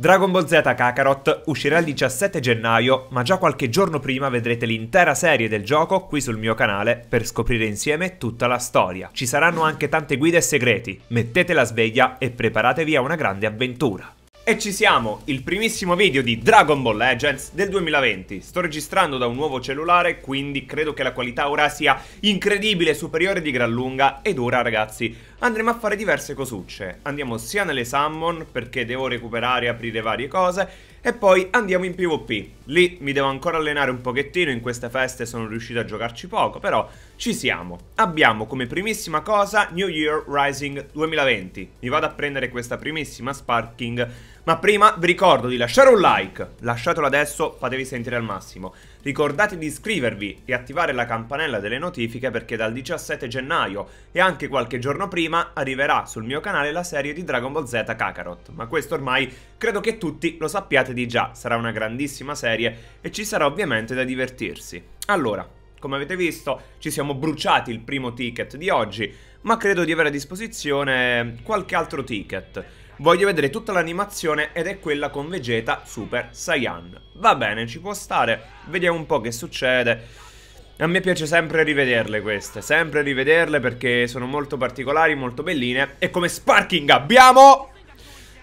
Dragon Ball Z Kakarot uscirà il 17 gennaio, ma già qualche giorno prima vedrete l'intera serie del gioco qui sul mio canale per scoprire insieme tutta la storia. Ci saranno anche tante guide e segreti, mettete la sveglia e preparatevi a una grande avventura. E ci siamo, il primissimo video di Dragon Ball Legends del 2020. Sto registrando da un nuovo cellulare, quindi credo che la qualità ora sia incredibile, superiore di gran lunga. Ed ora ragazzi, andremo a fare diverse cosucce. Andiamo sia nelle summon, perché devo recuperare e aprire varie cose, e poi andiamo in PvP. Lì mi devo ancora allenare un pochettino, in queste feste sono riuscito a giocarci poco, però ci siamo. Abbiamo come primissima cosa New Year Rising 2020. Mi vado a prendere questa primissima Sparking, ma prima vi ricordo di lasciare un like. Lasciatelo adesso, fatevi sentire al massimo. Ricordate di iscrivervi e attivare la campanella delle notifiche perché dal 17 gennaio e anche qualche giorno prima arriverà sul mio canale la serie di Dragon Ball Z Kakarot, ma questo ormai credo che tutti lo sappiate di già, sarà una grandissima serie e ci sarà ovviamente da divertirsi. Allora, come avete visto, ci siamo bruciati il primo ticket di oggi, ma credo di avere a disposizione qualche altro ticket. Voglio vedere tutta l'animazione ed è quella con Vegeta Super Saiyan. Va bene, ci può stare. Vediamo un po' che succede. A me piace sempre rivederle queste, sempre rivederle perché sono molto particolari, molto belline. E come sparking abbiamo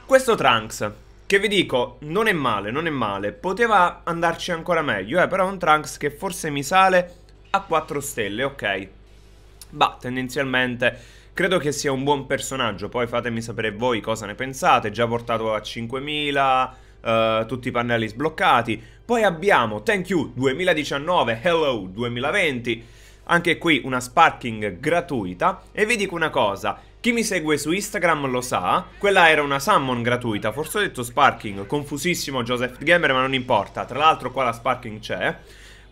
questo Trunks, che vi dico, non è male, non è male. Poteva andarci ancora meglio, eh, però è un Trunks che forse mi sale a 4 stelle, ok. Ma tendenzialmente Credo che sia un buon personaggio, poi fatemi sapere voi cosa ne pensate, già portato a 5000... Uh, eh, tutti i pannelli sbloccati. Poi abbiamo Thank You 2019, Hello 2020, anche qui una sparking gratuita. E vi dico una cosa, chi mi segue su Instagram lo sa, quella era una summon gratuita, forse ho detto sparking, confusissimo Joseph Gamer ma non importa, tra l'altro qua la sparking c'è.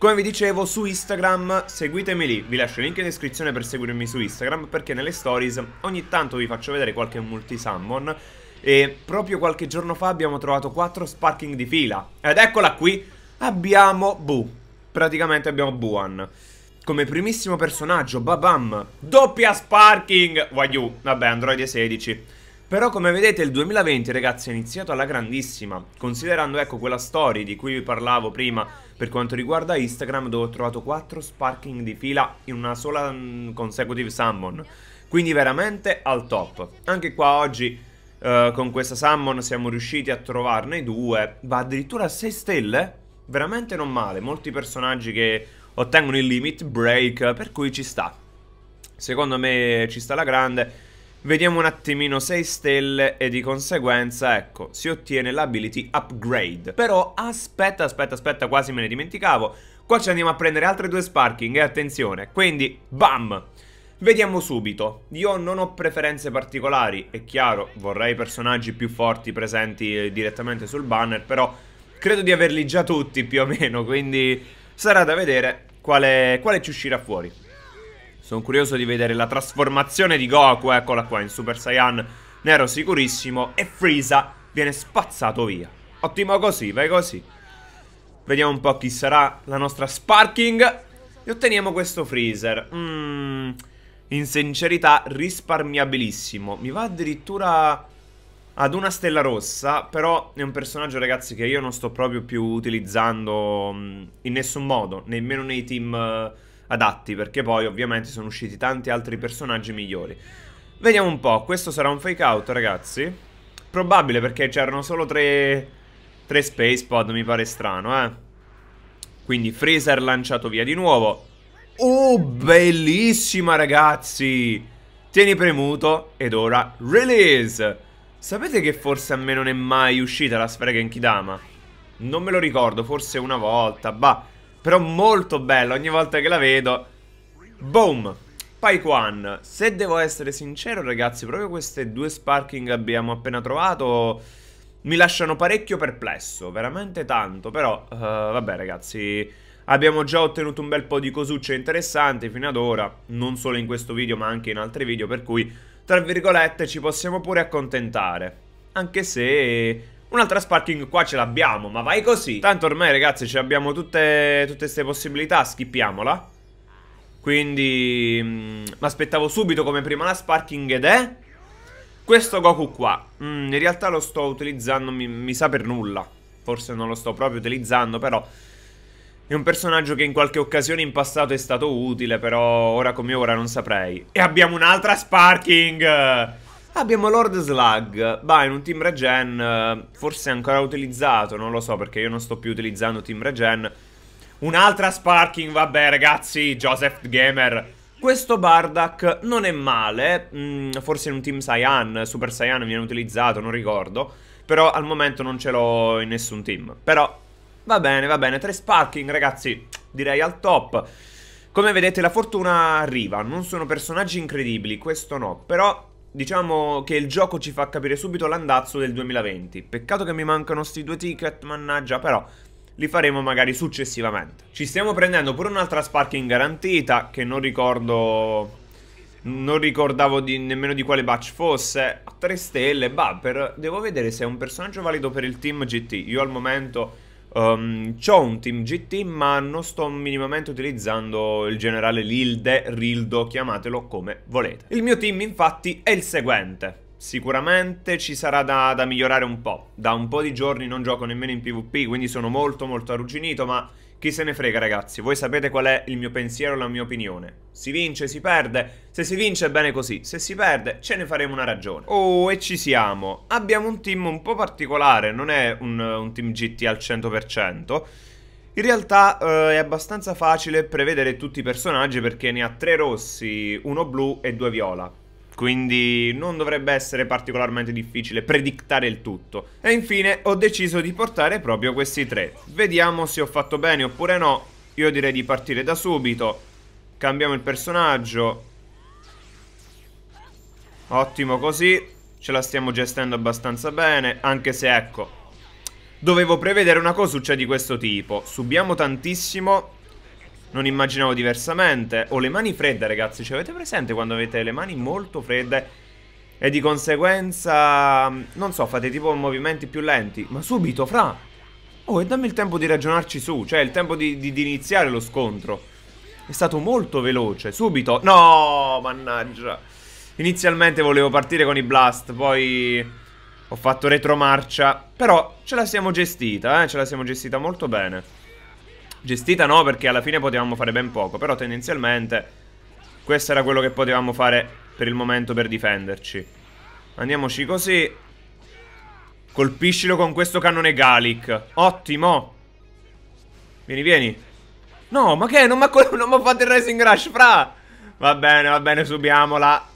Come vi dicevo su Instagram seguitemi lì, vi lascio il link in descrizione per seguirmi su Instagram perché nelle stories ogni tanto vi faccio vedere qualche multisammon e proprio qualche giorno fa abbiamo trovato 4 sparking di fila ed eccola qui, abbiamo Bu, praticamente abbiamo Buan come primissimo personaggio, babam, doppia sparking, Wagyu, vabbè Android 16 però come vedete il 2020 ragazzi è iniziato alla grandissima, considerando ecco quella story di cui vi parlavo prima per quanto riguarda Instagram dove ho trovato 4 sparking di fila in una sola mm, consecutive summon. Quindi veramente al top. Anche qua oggi eh, con questa summon siamo riusciti a trovarne due. Va addirittura a 6 stelle? Veramente non male. Molti personaggi che ottengono il limit break per cui ci sta. Secondo me ci sta la grande Vediamo un attimino 6 stelle e di conseguenza, ecco, si ottiene l'ability upgrade. Però aspetta, aspetta, aspetta, quasi me ne dimenticavo. Qua ci andiamo a prendere altre due sparking e eh, attenzione, quindi bam! Vediamo subito, io non ho preferenze particolari, è chiaro, vorrei personaggi più forti presenti eh, direttamente sul banner, però credo di averli già tutti più o meno, quindi sarà da vedere quale, quale ci uscirà fuori. Sono curioso di vedere la trasformazione di Goku, eccola qua, in Super Saiyan nero sicurissimo. E Freeza viene spazzato via. Ottimo così, vai così. Vediamo un po' chi sarà la nostra Sparking. E otteniamo questo Freezer. Mm, in sincerità risparmiabilissimo. Mi va addirittura ad una stella rossa, però è un personaggio, ragazzi, che io non sto proprio più utilizzando mm, in nessun modo, nemmeno nei team eh, adatti, perché poi ovviamente sono usciti tanti altri personaggi migliori. Vediamo un po', questo sarà un fake out ragazzi? Probabile perché c'erano solo tre, tre space pod, mi pare strano eh Quindi Freezer lanciato via di nuovo Oh bellissima ragazzi Tieni premuto ed ora release Sapete che forse a me non è mai uscita la sfera Genkidama? Non me lo ricordo, forse una volta, bah però molto bello, ogni volta che la vedo Boom! Paikwan Se devo essere sincero ragazzi, proprio queste due Sparking abbiamo appena trovato Mi lasciano parecchio perplesso, veramente tanto Però, uh, vabbè ragazzi Abbiamo già ottenuto un bel po' di cosucce interessanti fino ad ora Non solo in questo video ma anche in altri video Per cui, tra virgolette, ci possiamo pure accontentare anche se Un'altra sparking qua ce l'abbiamo, ma vai così. Tanto ormai ragazzi ce abbiamo tutte queste possibilità, skippiamola. Quindi mi mm, aspettavo subito come prima la sparking ed è... Questo Goku qua. Mm, in realtà lo sto utilizzando, mi, mi sa per nulla. Forse non lo sto proprio utilizzando, però... È un personaggio che in qualche occasione in passato è stato utile, però ora come ora non saprei. E abbiamo un'altra sparking! Abbiamo Lord Slug, bah in un team regen, eh, forse ancora utilizzato, non lo so perché io non sto più utilizzando team regen. Un'altra sparking, vabbè ragazzi, Joseph Gamer. Questo Bardak non è male, mm, forse in un team Saiyan, Super Saiyan viene utilizzato, non ricordo. Però al momento non ce l'ho in nessun team. Però va bene, va bene, tre sparking ragazzi, direi al top. Come vedete la fortuna arriva, non sono personaggi incredibili, questo no, però Diciamo che il gioco ci fa capire subito l'andazzo del 2020. Peccato che mi mancano sti due ticket, mannaggia, però li faremo magari successivamente. Ci stiamo prendendo pure un'altra sparking garantita che non ricordo... Non ricordavo di, nemmeno di quale batch fosse. A tre stelle, Bubber. Devo vedere se è un personaggio valido per il team GT. Io al momento Um, ehm, ho un team GT ma non sto minimamente utilizzando il generale Lilde, Rildo, chiamatelo come volete. Il mio team infatti è il seguente. Sicuramente ci sarà da, da migliorare un po'. Da un po' di giorni non gioco nemmeno in PvP, quindi sono molto molto arrugginito, ma chi se ne frega ragazzi, voi sapete qual è il mio pensiero, e la mia opinione. Si vince, si perde, se si vince è bene così, se si perde ce ne faremo una ragione. Oh, e ci siamo. Abbiamo un team un po' particolare, non è un, un team GT al 100%. In realtà eh, è abbastanza facile prevedere tutti i personaggi perché ne ha tre rossi, uno blu e due viola quindi non dovrebbe essere particolarmente difficile predictare il tutto. E infine ho deciso di portare proprio questi tre. Vediamo se ho fatto bene oppure no. Io direi di partire da subito. Cambiamo il personaggio. Ottimo così. Ce la stiamo gestendo abbastanza bene, anche se ecco... Dovevo prevedere una cosuccia di questo tipo. Subiamo tantissimo non immaginavo diversamente. Ho le mani fredde, ragazzi. Ci cioè, avete presente quando avete le mani molto fredde? E di conseguenza, non so, fate tipo movimenti più lenti. Ma subito, fra! Oh, e dammi il tempo di ragionarci su. Cioè, il tempo di, di, di iniziare lo scontro. È stato molto veloce. Subito. No, mannaggia. Inizialmente volevo partire con i blast, poi... Ho fatto retromarcia, però ce la siamo gestita, eh, ce la siamo gestita molto bene. Gestita no, perché alla fine potevamo fare ben poco. Però tendenzialmente questo era quello che potevamo fare per il momento per difenderci. Andiamoci così. Colpiscilo con questo cannone Galic. Ottimo. Vieni, vieni. No, ma che? Non mi ha fatto il Racing Rush, fra! Va bene, va bene, subiamola.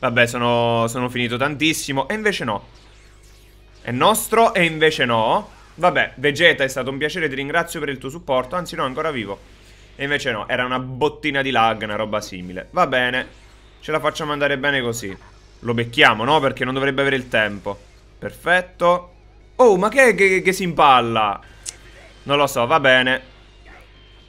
Vabbè, sono, sono finito tantissimo. E invece no. È nostro e invece no. Vabbè, Vegeta è stato un piacere, ti ringrazio per il tuo supporto. Anzi, no, ancora vivo. E invece no, era una bottina di lag, una roba simile. Va bene, ce la facciamo andare bene così. Lo becchiamo, no? Perché non dovrebbe avere il tempo. Perfetto. Oh, ma che, che, che si impalla? Non lo so, va bene.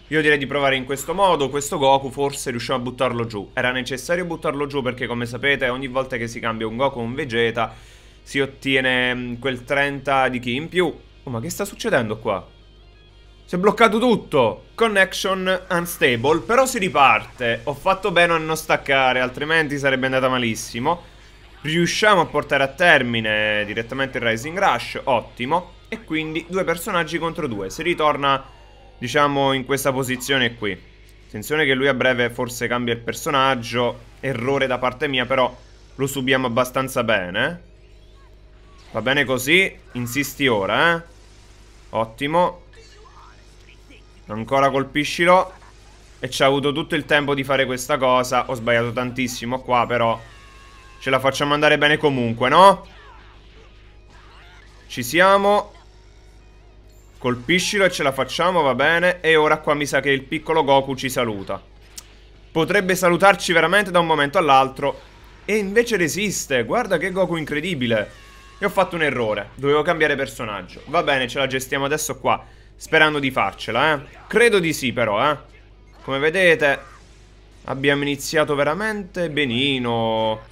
Io direi di provare in questo modo, questo Goku forse riusciamo a buttarlo giù. Era necessario buttarlo giù perché come sapete ogni volta che si cambia un Goku o un Vegeta si ottiene mm, quel 30 di chi in più Oh, ma che sta succedendo qua? Si è bloccato tutto! Connection unstable, però si riparte. Ho fatto bene a non staccare, altrimenti sarebbe andata malissimo. Riusciamo a portare a termine direttamente il Rising Rush, ottimo. E quindi due personaggi contro due. Si ritorna, diciamo, in questa posizione qui. Attenzione che lui a breve forse cambia il personaggio. Errore da parte mia, però lo subiamo abbastanza bene. Va bene così? Insisti ora, eh? Ottimo Ancora colpiscilo E ci ha avuto tutto il tempo di fare questa cosa Ho sbagliato tantissimo qua però Ce la facciamo andare bene comunque, no? Ci siamo Colpiscilo e ce la facciamo, va bene E ora qua mi sa che il piccolo Goku ci saluta Potrebbe salutarci veramente da un momento all'altro E invece resiste Guarda che Goku incredibile e ho fatto un errore. Dovevo cambiare personaggio. Va bene, ce la gestiamo adesso qua. Sperando di farcela, eh. Credo di sì, però, eh. Come vedete, abbiamo iniziato veramente benino.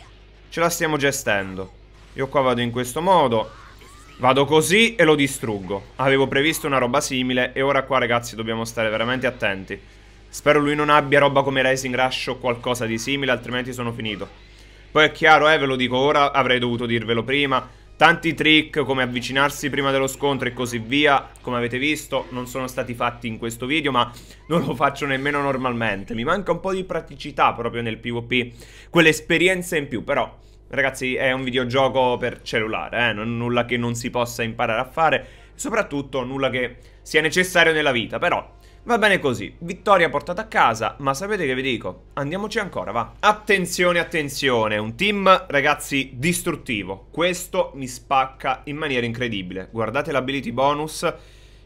Ce la stiamo gestendo. Io qua vado in questo modo. Vado così e lo distruggo. Avevo previsto una roba simile e ora qua, ragazzi, dobbiamo stare veramente attenti. Spero lui non abbia roba come Rising Rush o qualcosa di simile, altrimenti sono finito. Poi è chiaro, eh, ve lo dico ora, avrei dovuto dirvelo prima Tanti trick come avvicinarsi prima dello scontro e così via, come avete visto, non sono stati fatti in questo video, ma non lo faccio nemmeno normalmente. Mi manca un po' di praticità proprio nel PvP, quell'esperienza in più, però... Ragazzi, è un videogioco per cellulare, eh? non, nulla che non si possa imparare a fare, soprattutto nulla che sia necessario nella vita, però Va bene così, vittoria portata a casa, ma sapete che vi dico? Andiamoci ancora, va. Attenzione, attenzione, un team, ragazzi, distruttivo. Questo mi spacca in maniera incredibile. Guardate l'ability bonus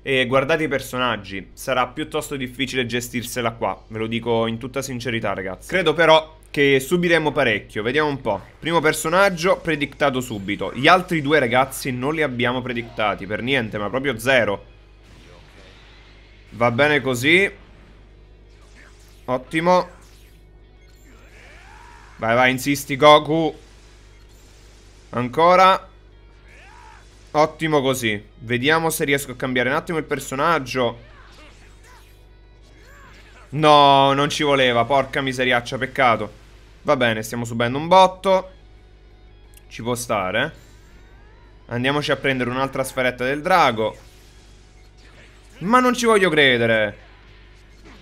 e guardate i personaggi. Sarà piuttosto difficile gestirsela qua, ve lo dico in tutta sincerità, ragazzi. Credo però che subiremo parecchio, vediamo un po'. Primo personaggio, predictato subito. Gli altri due, ragazzi, non li abbiamo predictati, per niente, ma proprio zero. Va bene così Ottimo Vai vai insisti Goku Ancora Ottimo così Vediamo se riesco a cambiare un attimo il personaggio No, non ci voleva Porca miseriaccia, peccato Va bene, stiamo subendo un botto Ci può stare Andiamoci a prendere un'altra sferetta del drago ma non ci voglio credere.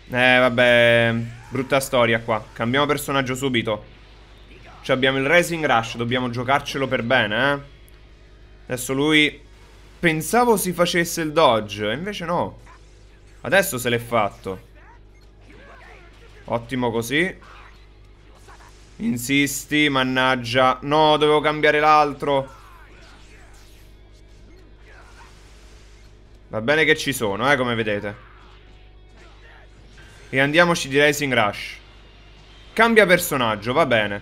Eh, vabbè. Brutta storia qua. Cambiamo personaggio subito. Cioè abbiamo il Racing Rush, dobbiamo giocarcelo per bene, eh. Adesso lui... Pensavo si facesse il dodge, invece no. Adesso se l'è fatto. Ottimo così. Insisti, mannaggia. No, dovevo cambiare l'altro. Va bene che ci sono, eh, come vedete. E andiamoci di Racing Rush. Cambia personaggio, va bene.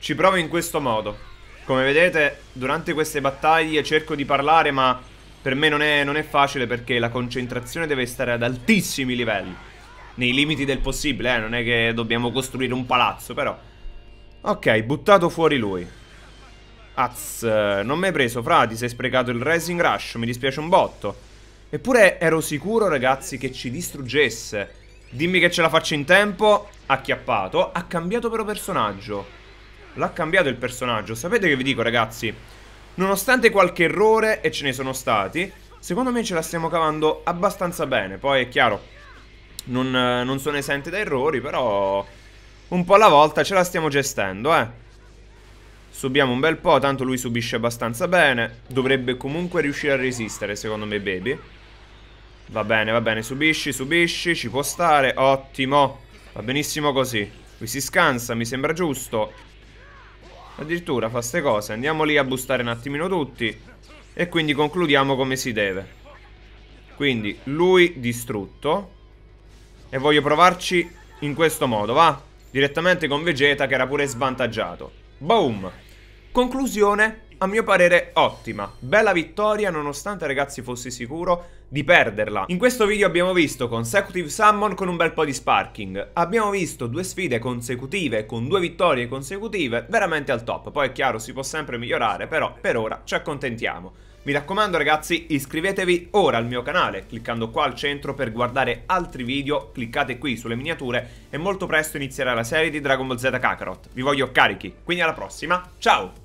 Ci provo in questo modo. Come vedete, durante queste battaglie cerco di parlare, ma per me non è, non è, facile perché la concentrazione deve stare ad altissimi livelli. Nei limiti del possibile, eh, non è che dobbiamo costruire un palazzo, però. Ok, buttato fuori lui. Azz, non mi hai preso, fra, ti sei sprecato il Racing Rush, mi dispiace un botto. Eppure ero sicuro, ragazzi, che ci distruggesse. Dimmi che ce la faccio in tempo. Acchiappato. Ha cambiato però personaggio. L'ha cambiato il personaggio. Sapete che vi dico, ragazzi? Nonostante qualche errore, e ce ne sono stati, secondo me ce la stiamo cavando abbastanza bene. Poi è chiaro, non, non sono esente da errori, però un po' alla volta ce la stiamo gestendo, eh. Subiamo un bel po', tanto lui subisce abbastanza bene. Dovrebbe comunque riuscire a resistere, secondo me, Baby. Va bene, va bene, subisci, subisci, ci può stare, ottimo Va benissimo così Qui si scansa, mi sembra giusto Addirittura fa ste cose Andiamo lì a bustare un attimino tutti E quindi concludiamo come si deve Quindi lui distrutto E voglio provarci in questo modo, va? Direttamente con Vegeta che era pure svantaggiato Boom! Conclusione a mio parere ottima. Bella vittoria nonostante ragazzi fossi sicuro di perderla. In questo video abbiamo visto consecutive summon con un bel po' di sparking. Abbiamo visto due sfide consecutive con due vittorie consecutive veramente al top. Poi è chiaro si può sempre migliorare però per ora ci accontentiamo. Mi raccomando ragazzi iscrivetevi ora al mio canale cliccando qua al centro per guardare altri video, cliccate qui sulle miniature e molto presto inizierà la serie di Dragon Ball Z Kakarot. Vi voglio carichi, quindi alla prossima, ciao!